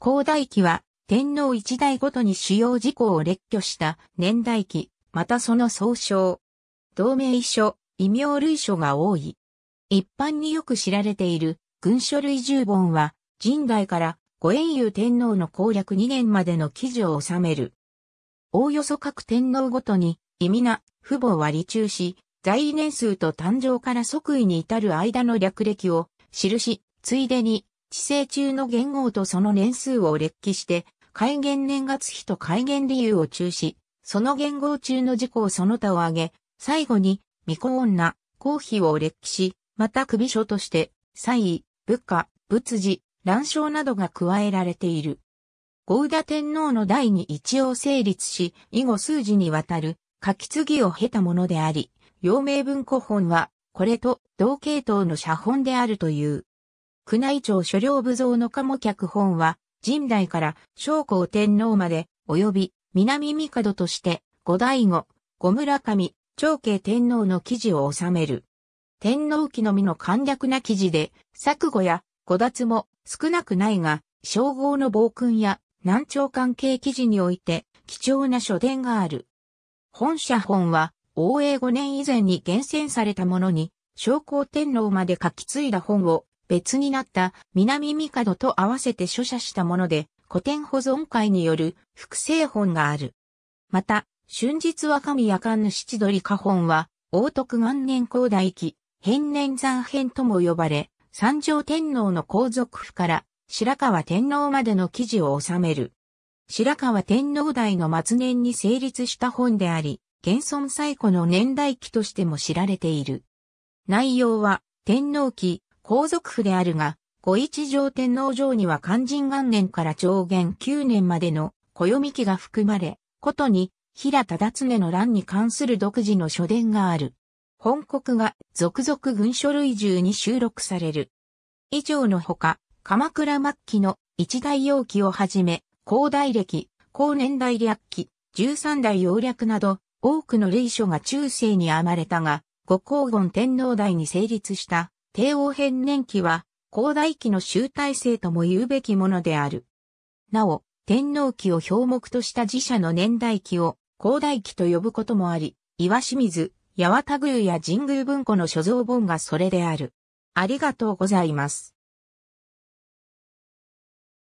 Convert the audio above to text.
高大期は天皇一代ごとに主要事項を列挙した年代記、またその総称。同名書、異名類書が多い。一般によく知られている軍書類十本は、神代から五円遊天皇の攻略二年までの記事を収める。おおよそ各天皇ごとに、意味な、父母は離中し、在位年数と誕生から即位に至る間の略歴を記し、ついでに地政中の元号とその年数を列記して、改元年月日と改元理由を中止、その元号中の事項その他を挙げ、最後に、未婚女、公費を列記し、また首書として、祭位、仏家、仏事、乱章などが加えられている。ゴ田天皇の代に一応成立し、以後数時にわたる書き継ぎを経たものであり、陽明文庫本は、これと同系統の写本であるという。宮内庁所領部蔵の鴨脚本は、神代から昭光天皇まで、及び南帝として、五代後、五村上、長慶天皇の記事を収める。天皇記のみの簡略な記事で、作語や語脱も少なくないが、称号の暴君や南朝関係記事において貴重な書伝がある。本社本は、応永五年以前に厳選されたものに、昭光天皇まで書き継いだ本を別になった南帝と合わせて書写したもので、古典保存会による複製本がある。また、春日若神夜の七鳥花本は、王徳元年高大期、変年山編とも呼ばれ、三条天皇の皇族府から白河天皇までの記事を収める。白河天皇代の末年に成立した本であり、現存最古の年代記としても知られている。内容は、天皇記、皇族府であるが、五一条天皇城には肝心元年から上元9年までの暦期が含まれ、ことに平忠常の乱に関する独自の書伝がある。本国が続々軍書類中に収録される。以上のほか、鎌倉末期の一大容器をはじめ、高大歴、高年代略記、十三代要略など、多くの類書が中世に編まれたが、五皇言天皇代に成立した帝王変年期は、広大期の集大成とも言うべきものである。なお、天皇期を標目とした自社の年代期を、広大期と呼ぶこともあり、岩清水、八幡宮や神宮文庫の所蔵本がそれである。ありがとうございます。